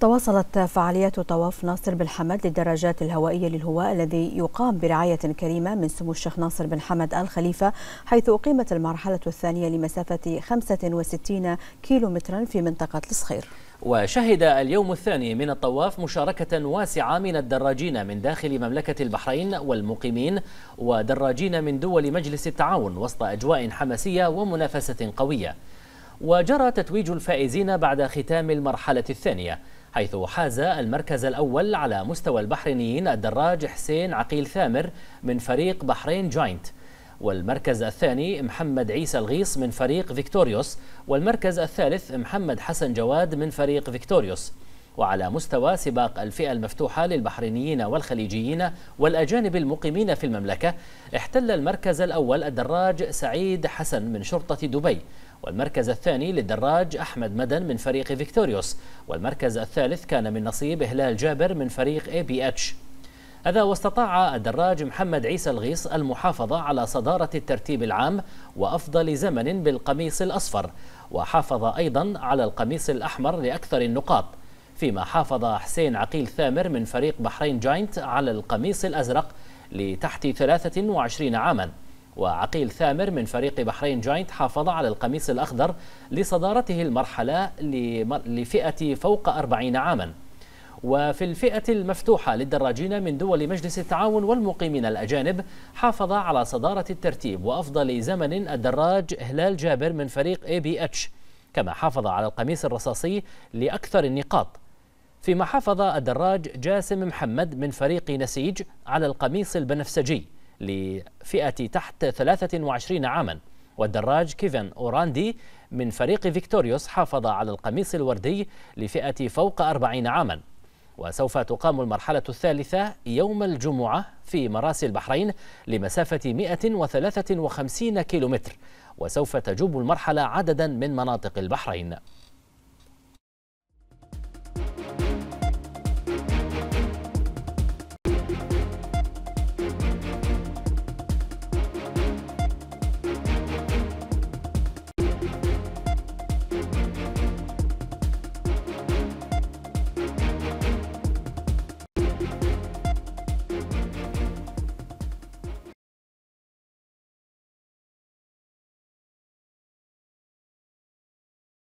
تواصلت فعاليات طواف ناصر بن حمد للدراجات الهوائية للهواء الذي يقام برعاية كريمة من سمو الشيخ ناصر بن حمد آل خليفة حيث أقيمت المرحلة الثانية لمسافة 65 مترا في منطقة الصخير وشهد اليوم الثاني من الطواف مشاركة واسعة من الدراجين من داخل مملكة البحرين والمقيمين ودراجين من دول مجلس التعاون وسط أجواء حماسية ومنافسة قوية وجرى تتويج الفائزين بعد ختام المرحلة الثانية حيث حاز المركز الأول على مستوى البحرينيين الدراج حسين عقيل ثامر من فريق بحرين جوينت والمركز الثاني محمد عيسى الغيص من فريق فيكتوريوس والمركز الثالث محمد حسن جواد من فريق فيكتوريوس وعلى مستوى سباق الفئة المفتوحة للبحرينيين والخليجيين والأجانب المقيمين في المملكة احتل المركز الأول الدراج سعيد حسن من شرطة دبي والمركز الثاني للدراج أحمد مدن من فريق فيكتوريوس والمركز الثالث كان من نصيب هلال جابر من فريق اي بي اتش هذا واستطاع الدراج محمد عيسى الغيص المحافظة على صدارة الترتيب العام وأفضل زمن بالقميص الأصفر وحافظ أيضا على القميص الأحمر لأكثر النقاط فيما حافظ حسين عقيل ثامر من فريق بحرين جاينت على القميص الأزرق لتحت 23 عاما وعقيل ثامر من فريق بحرين جاينت حافظ على القميص الأخضر لصدارته المرحلة لفئة فوق 40 عاما وفي الفئة المفتوحة للدراجين من دول مجلس التعاون والمقيمين الأجانب حافظ على صدارة الترتيب وأفضل زمن الدراج هلال جابر من فريق اي بي اتش كما حافظ على القميص الرصاصي لأكثر النقاط فيما حافظ الدراج جاسم محمد من فريق نسيج على القميص البنفسجي لفئة تحت 23 عاما والدراج كيفن أوراندي من فريق فيكتوريوس حافظ على القميص الوردي لفئة فوق 40 عاما وسوف تقام المرحلة الثالثة يوم الجمعة في مراسي البحرين لمسافة 153 كيلومتر وسوف تجوب المرحلة عددا من مناطق البحرين